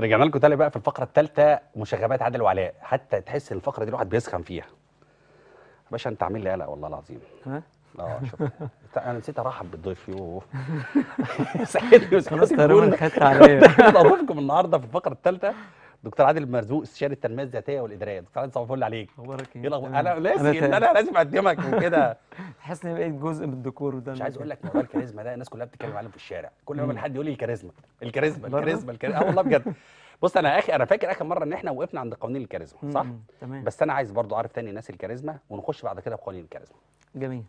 رجعنا لكم تاني بقى في الفقره الثالثه مشغبات عادل وعلاء حتى تحس الفقره دي الواحد بيسخن فيها يا باشا انت عامل لي قلق والله العظيم ها اه شوف انا نسيت ارحب بالضيف يوه ساعدني خلاص تقريبا خدت عليا اضيفكم النهارده في الفقره الثالثه دكتور عادل مرزوق استشاري التنميه الذاتيه والاداريه دكتور عادل صباح الفل عليك مبارك ايه انا ناسي ان انا لازم اقدمك وكده تحس ان بقيت جزء من الديكور وده مش عايز اقول لك موضوع الكاريزما ده الناس كلها بتتكلم عليه في الشارع كل ما حد يقول لي الكاريزما الكاريزما الكاريزما الكاريزما اه والله بجد بص انا اخر انا فاكر اخر مره ان احنا وقفنا عند قوانين الكاريزما صح تمام بس انا عايز برضو اعرف تاني ناس الكاريزما ونخش بعد كده بقوانين الكاريزما جميل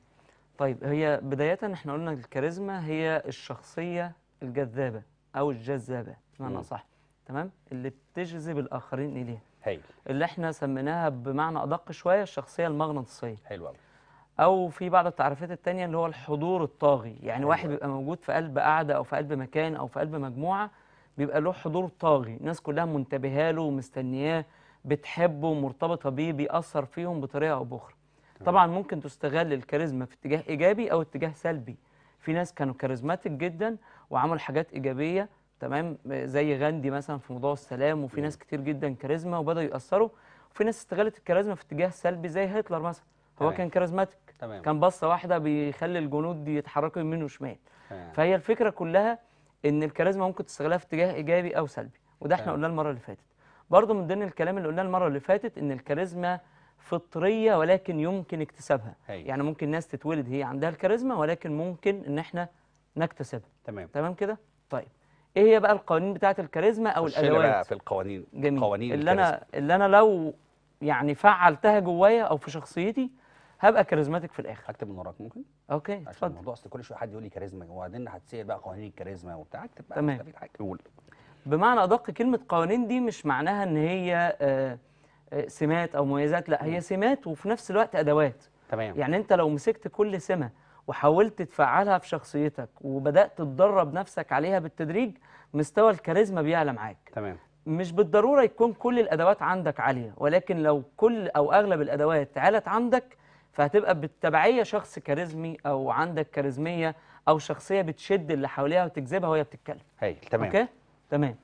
طيب هي بدايه احنا قلنا الكاريزما هي الشخصيه الجذابه او الجذابه بمعنى صح تمام اللي بتجذب الاخرين اليها حلو اللي احنا سميناها بمعنى ادق شويه الشخصيه المغناطيسيه حلو قوي او في بعض التعريفات الثانيه اللي هو الحضور الطاغي يعني حلو. واحد بيبقى موجود في قلب قاعده او في قلب مكان او في قلب مجموعه بيبقى له حضور طاغي الناس كلها منتبهه له ومستنياه بتحبه ومرتبطه بيه بيأثر فيهم بطريقه او باخرى طبعا ممكن تستغل الكاريزما في اتجاه ايجابي او اتجاه سلبي في ناس كانوا كاريزماتيك جدا وعملوا حاجات ايجابيه تمام زي غاندي مثلا في موضوع السلام وفي ناس كتير جدا كاريزما وبداوا يأثروا وفي ناس استغلت الكاريزما في اتجاه سلبي زي هتلر مثلا هو كان كاريزماتيك كان بصه واحده بيخلي الجنود يتحركوا يمين وشمال فهي الفكره كلها ان الكاريزما ممكن تستغلها في اتجاه ايجابي او سلبي وده احنا قلناه المره اللي فاتت برضه من ضمن الكلام اللي قلناه المره اللي فاتت ان الكاريزما فطريه ولكن يمكن اكتسابها هي. يعني ممكن ناس تتولد هي عندها الكاريزما ولكن ممكن ان احنا نكتسبها تمام تمام كده طيب ايه هي بقى القوانين بتاعه الكاريزما او الادوات بقى في القوانين جميل. قوانين اللي انا اللي انا لو يعني فعلتها جوايا او في شخصيتي هبقى كاريزماتيك في الاخر اكتب من وراك ممكن اوكي عشان الموضوع اصل كل شويه حد يقول لي كاريزما وبعدين هتسال بقى قوانين الكاريزما وبتاع اكتب بقى تمام قول بمعنى ادق كلمه قوانين دي مش معناها ان هي آه، آه، سمات او مميزات لا هي سمات وفي نفس الوقت ادوات تمام يعني انت لو مسكت كل سمه وحاولت تفعلها في شخصيتك وبدات تدرب نفسك عليها بالتدريج مستوى الكاريزما بيعلى معاك تمام مش بالضروره يكون كل الادوات عندك عاليه ولكن لو كل او اغلب الادوات علت عندك فهتبقى بالتبعيه شخص كاريزمي او عندك كاريزميه او شخصيه بتشد اللي حواليها وتجذبها وهي بتتكلم هي. تمام اوكي تمام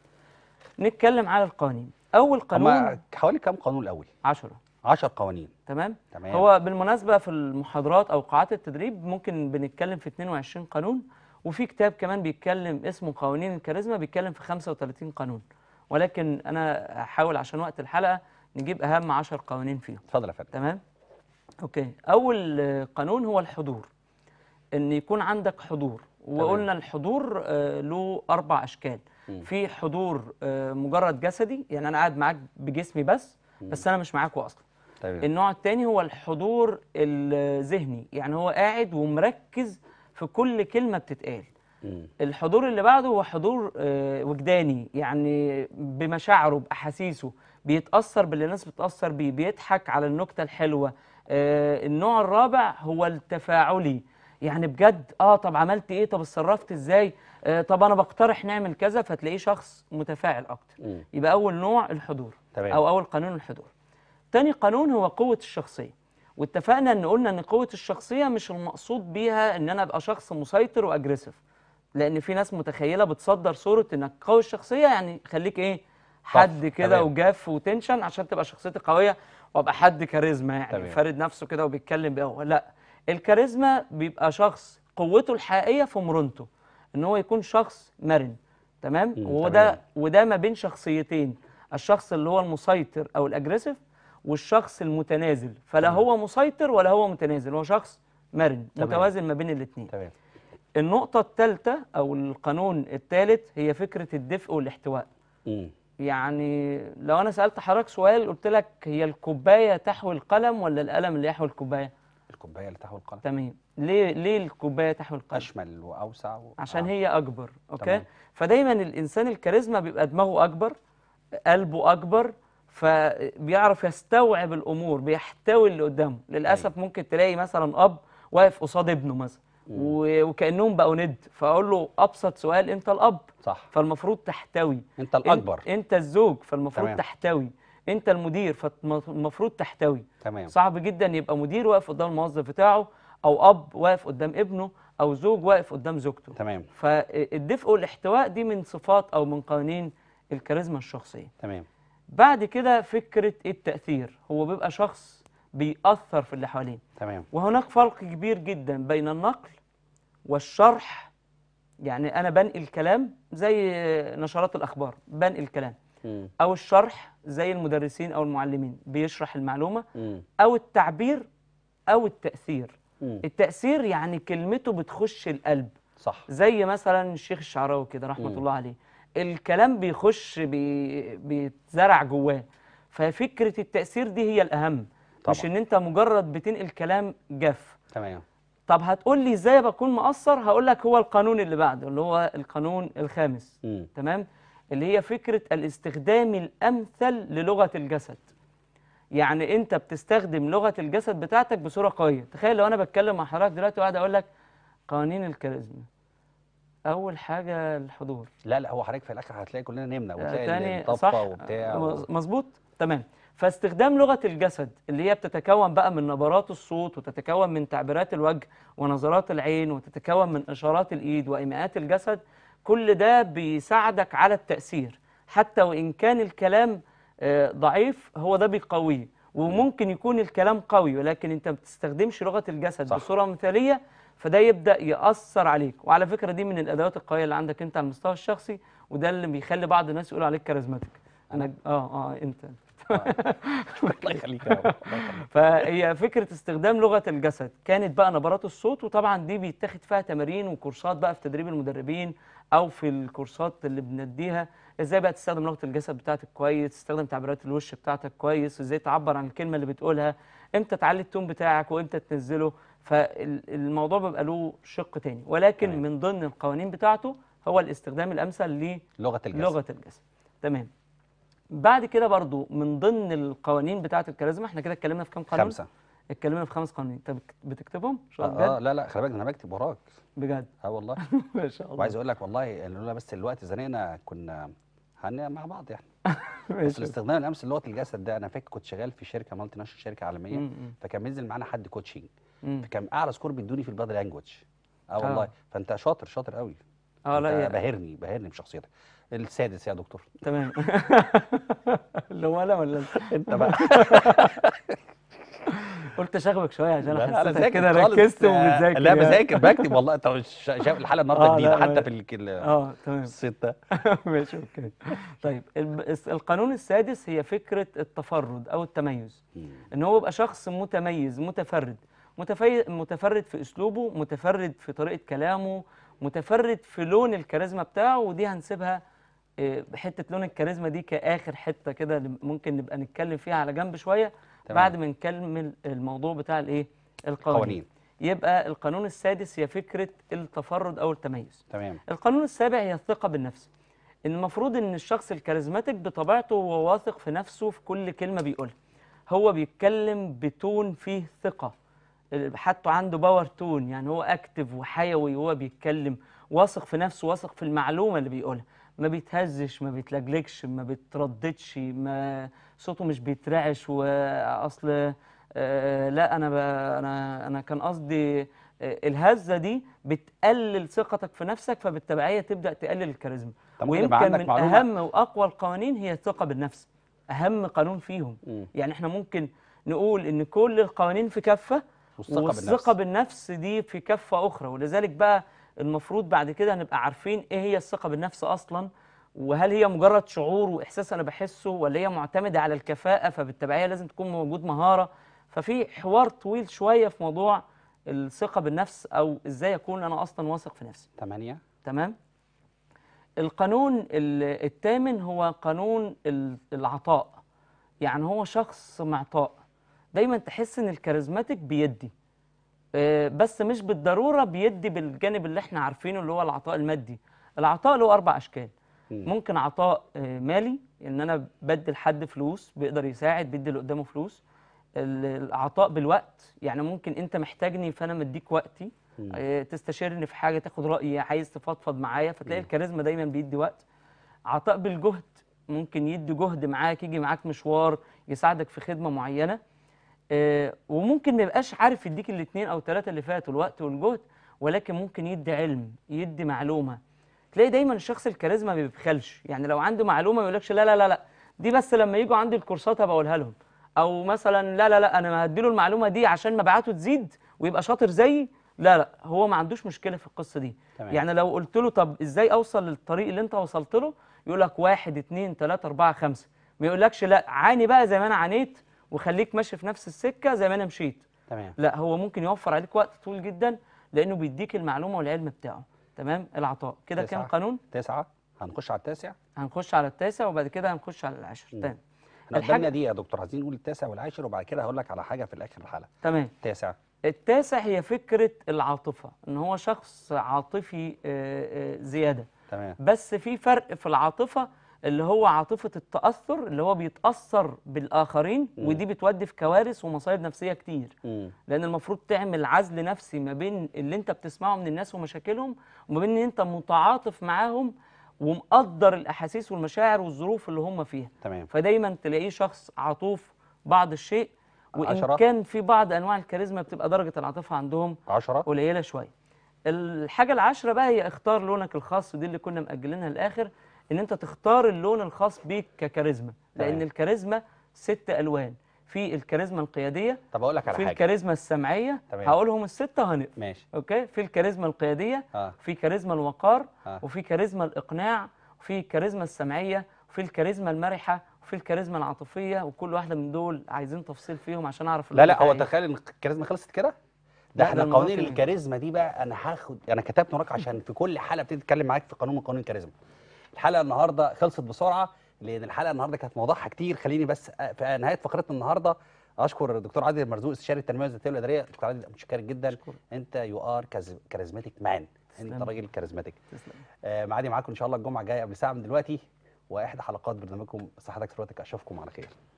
نتكلم على القوانين اول قانون حوالي كام قانون الاول 10 10 قوانين تمام؟, تمام هو بالمناسبه في المحاضرات او قاعات التدريب ممكن بنتكلم في 22 قانون وفي كتاب كمان بيتكلم اسمه قوانين الكاريزما بيتكلم في 35 قانون ولكن انا هحاول عشان وقت الحلقه نجيب اهم 10 قوانين فيهم اتفضل يا فندم تمام اوكي اول قانون هو الحضور ان يكون عندك حضور وقلنا الحضور آه، له اربع اشكال في حضور آه، مجرد جسدي يعني انا قاعد معاك بجسمي بس بس انا مش معاك اصلا تمام. النوع الثاني هو الحضور الذهني يعني هو قاعد ومركز في كل كلمه بتتقال مم. الحضور اللي بعده هو حضور آه، وجداني يعني بمشاعره باحاسيسه بيتاثر باللي الناس بتتاثر بيه بيضحك على النكته الحلوه آه، النوع الرابع هو التفاعلي يعني بجد اه طب عملت ايه طب اتصرفت ازاي آه طب انا بقترح نعمل كذا فتلاقيه شخص متفاعل اكتر مم. يبقى اول نوع الحضور تمام. او اول قانون الحضور تاني قانون هو قوة الشخصية واتفقنا ان قلنا ان قوة الشخصية مش المقصود بيها ان انا ابقى شخص مسيطر واجريسيف لان في ناس متخيلة بتصدر صورة انك قوي الشخصية يعني خليك ايه حد كده وجاف وتنشن عشان تبقى شخصيتي قوية وابقى حد كاريزما يعني طبعًا. فارد نفسه كده وبيتكلم بقوة لا الكاريزما بيبقى شخص قوته الحقيقية في مرونته ان هو يكون شخص مرن تمام وده وده ما بين شخصيتين الشخص اللي هو المسيطر او الاجريسيف والشخص المتنازل فلا هو مسيطر ولا هو متنازل هو شخص مرن تمام. متوازن ما بين الاثنين تمام النقطة الثالثة أو القانون الثالث هي فكرة الدفء والاحتواء م. يعني لو أنا سألت حضرتك سؤال قلت لك هي الكوباية تحوي القلم ولا القلم اللي يحوي الكوباية؟ الكوباية اللي تحوي القلم تمام ليه ليه الكوباية تحوي القلم؟ أشمل وأوسع و... عشان آه. هي أكبر أوكي؟ تمام. فدايما الإنسان الكاريزما بيبقى دماغه أكبر قلبه أكبر فبيعرف يستوعب الامور بيحتوي اللي قدامه للاسف أيوه. ممكن تلاقي مثلا اب واقف قصاد ابنه مثلا وكانهم بقوا ند فاقول له ابسط سؤال انت الاب صح فالمفروض تحتوي انت الاكبر انت, انت الزوج فالمفروض تمام. تحتوي انت المدير فالمفروض تحتوي تمام صعب جدا يبقى مدير واقف قدام الموظف بتاعه او اب واقف قدام ابنه او زوج واقف قدام زوجته تمام فالدفء والاحتواء دي من صفات او من قوانين الكاريزما الشخصيه تمام بعد كده فكرة التأثير هو بيبقى شخص بيأثر في اللي حواليه تمام وهناك فرق كبير جدا بين النقل والشرح يعني أنا بنقل كلام زي نشرات الأخبار بنقل كلام م. أو الشرح زي المدرسين أو المعلمين بيشرح المعلومة م. أو التعبير أو التأثير م. التأثير يعني كلمته بتخش القلب صح زي مثلا الشيخ الشعراوي كده رحمة الله عليه الكلام بيخش بي... بيتزرع جواه ففكره التاثير دي هي الاهم طبعا. مش ان انت مجرد بتنقل كلام جاف تمام طب هتقول لي ازاي بكون مقصر هقول لك هو القانون اللي بعده اللي هو القانون الخامس م. تمام اللي هي فكره الاستخدام الامثل للغه الجسد يعني انت بتستخدم لغه الجسد بتاعتك بصوره قويه تخيل لو انا بتكلم مع حضرتك دلوقتي وقاعد اقول لك قوانين الكاريزما اول حاجه الحضور لا لا هو حضرتك في الاخر هتلاقي كلنا نمنا وتلاقي الطبخه وبتاع مظبوط تمام فاستخدام لغه الجسد اللي هي بتتكون بقى من نبرات الصوت وتتكون من تعبيرات الوجه ونظرات العين وتتكون من اشارات الايد وايماءات الجسد كل ده بيساعدك على التاثير حتى وان كان الكلام آه، ضعيف هو ده بيقويه وممكن يكون الكلام قوي ولكن انت ما بتستخدمش لغه الجسد صح. بصوره مثاليه فده يبدا ياثر عليك وعلى فكره دي من الادوات القويه اللي عندك انت على المستوى الشخصي وده اللي بيخلي بعض الناس يقولوا عليك كاريزماتيك انا اه اه انت الله يخليك فهي فكره استخدام لغه الجسد كانت بقى نبرات الصوت وطبعا دي بيتاخد فيها تمارين وكورسات بقى في تدريب المدربين او في الكورسات اللي بنديها ازاي بقى تستخدم لغه الجسد بتاعتك كويس تستخدم تعبيرات الوش بتاعتك كويس ازاي تعبر عن الكلمه اللي بتقولها امتى تعلي التون بتاعك وامتى تنزله فالموضوع بيبقى له شق تاني ولكن تمام. من ضمن القوانين بتاعته هو الاستخدام الامثل للغه الجسد لغه الجسد تمام بعد كده برضو من ضمن القوانين بتاعه الكاريزما احنا كده اتكلمنا في كام قانون خمسه اتكلمنا في خمس قوانين انت بتكتبهم آه،, اه لا لا خلي بالك انا بكتب وراك بجد اه والله ما شاء الله وعايز اقول لك والله لولا بس الوقت زنقنا كنا هنبقى مع بعض يعني بس الاستخدام الامس اللي الجسد ده انا فاكر كنت شغال في شركه مالتي ناشونال شركه عالميه فكان بينزل معانا حد كوتشنج فكان اعلى سكور بيدوني في البادي آه، لانجوج اه والله فانت شاطر شاطر قوي اه لا يعني. بهرني باهرني بشخصيتك السادس يا دكتور تمام اللي هو انا ولا انت بقى قلت اشغبك شويه عشان انا حسيتك كده ركزت وبتذاكر لا بذاكر يعني. بكتب والله انت شايف الحلقه النهارده آه، جديده حتى في اه تمام سته ماشي اوكي طيب القانون السادس هي فكره التفرد او التميز ان هو يبقى شخص متميز متفرد متفرد في اسلوبه متفرد في طريقه كلامه متفرد في لون الكاريزما بتاعه ودي هنسيبها آه، حته لون الكاريزما دي كاخر حته كده ممكن نبقى نتكلم فيها على جنب شويه تمام. بعد ما نكمل الموضوع بتاع الايه القوانين يبقى القانون السادس هي فكره التفرد او التميز تمام القانون السابع هي الثقه بالنفس المفروض ان الشخص الكاريزماتيك بطبيعته هو واثق في نفسه في كل كلمه بيقولها هو بيتكلم بتون فيه ثقه حتى عنده باور تون يعني هو اكتف وحيوي وهو بيتكلم واثق في نفسه واثق في المعلومه اللي بيقولها ما بيتهزش ما بيتلجلجش ما بيترددش ما صوته مش بيترعش واصل آه، لا انا انا انا كان قصدي آه، الهزه دي بتقلل ثقتك في نفسك فبالتبعيه تبدا تقلل الكاريزما ويمكن من معلومة. اهم واقوى القوانين هي الثقه بالنفس اهم قانون فيهم م. يعني احنا ممكن نقول ان كل القوانين في كفه والثقه بالنفس. بالنفس دي في كفه اخرى ولذلك بقى المفروض بعد كده نبقى عارفين ايه هي الثقه بالنفس اصلا وهل هي مجرد شعور واحساس انا بحسه ولا هي معتمده على الكفاءه فبالتبعيه لازم تكون موجود مهاره ففي حوار طويل شويه في موضوع الثقه بالنفس او ازاي اكون انا اصلا واثق في نفسي. تمانية تمام؟ القانون الثامن هو قانون العطاء يعني هو شخص معطاء دايما تحس ان الكاريزماتيك بيدي آه، بس مش بالضروره بيدي بالجانب اللي احنا عارفينه اللي هو العطاء المادي العطاء له اربع اشكال ممكن عطاء آه، مالي ان انا بدي لحد فلوس بيقدر يساعد بيدي اللي قدامه فلوس العطاء بالوقت يعني ممكن انت محتاجني فانا مديك وقتي آه، تستشيرني في حاجه تاخد رايي عايز تفضفض معايا فتلاقي الكاريزما دايما بيدي وقت عطاء بالجهد ممكن يدي جهد معاك يجي معاك مشوار يساعدك في خدمه معينه آه، وممكن ما يبقاش عارف يديك الاثنين او ثلاثه اللي فاتوا الوقت والجهد ولكن ممكن يدي علم يدي معلومه تلاقي دايما الشخص الكاريزما ما بيبخلش يعني لو عنده معلومه ما يقولكش لا لا لا لا دي بس لما يجوا عندي الكورسات بقولها لهم او مثلا لا لا لا انا هديله المعلومه دي عشان مبيعاته تزيد ويبقى شاطر زيي لا لا هو ما عندوش مشكله في القصه دي تمام. يعني لو قلت له طب ازاي اوصل للطريق اللي انت وصلت له يقول لك 1 2 3 4 5 ما يقولكش لا عاني بقى زي ما انا عانيت وخليك ماشي في نفس السكه زي ما انا مشيت تمام لا هو ممكن يوفر عليك وقت طويل جدا لانه بيديك المعلومه والعلم بتاعه تمام العطاء كده كام قانون تسعة هنخش على التاسع هنخش على التاسع وبعد كده هنخش على العاشر تمام الحاجه قدامنا دي يا دكتور عايزين نقول التاسع والعاشر وبعد كده هقول لك على حاجه في الاخر الحلقه تمام التاسع التاسع هي فكره العاطفه ان هو شخص عاطفي آه، آه، زياده تمام بس في فرق في العاطفه اللي هو عاطفة التأثر اللي هو بيتأثر بالآخرين م. ودي بتودي في كوارث ومصايب نفسية كتير م. لأن المفروض تعمل عزل نفسي ما بين اللي أنت بتسمعه من الناس ومشاكلهم وما بين أن أنت متعاطف معاهم ومقدر الأحاسيس والمشاعر والظروف اللي هم فيها تمام. فدايما تلاقيه شخص عطوف بعض الشيء وإن عشرة. كان في بعض أنواع الكاريزما بتبقى درجة العاطفة عندهم عشرة. قليلة شوية الحاجة العشرة بقى هي اختار لونك الخاص ودي اللي كنا مأجلينها للآخر ان انت تختار اللون الخاص بيك ككاريزما لان الكاريزما ست الوان في الكاريزما القياديه طب اقول لك على في حاجه في الكاريزما السمعيه طيب. هقولهم السته هنقف ماشي اوكي في الكاريزما القياديه آه. في كاريزما الوقار آه. وفي كاريزما الاقناع وفي الكاريزما السمعيه وفي الكاريزما المرحه وفي الكاريزما العاطفيه وكل واحده من دول عايزين تفصيل فيهم عشان اعرف لا لا هو إيه. تخيل ان الكاريزما خلصت كده ده احنا قوانين الكاريزما دي بقى انا هاخد انا كتبت وراك عشان في كل حلقه بتتكلم معاك في قانون من قوانين الكاريزما الحلقه النهارده خلصت بسرعه لان الحلقه النهارده كانت موضوعها كتير خليني بس في نهايه فقرتنا النهارده اشكر الدكتور عادل مرزوق استشاري التنميه الذاتيه والاداريه دكتور عادل متشكر جدا شكرا. انت يو ار كاريزماتيك مان انت راجل كاريزماتيك آه معادي معاكم ان شاء الله الجمعه الجايه قبل ساعه من دلوقتي واحدى حلقات برنامجكم صحتك ثروتك اشوفكم على خير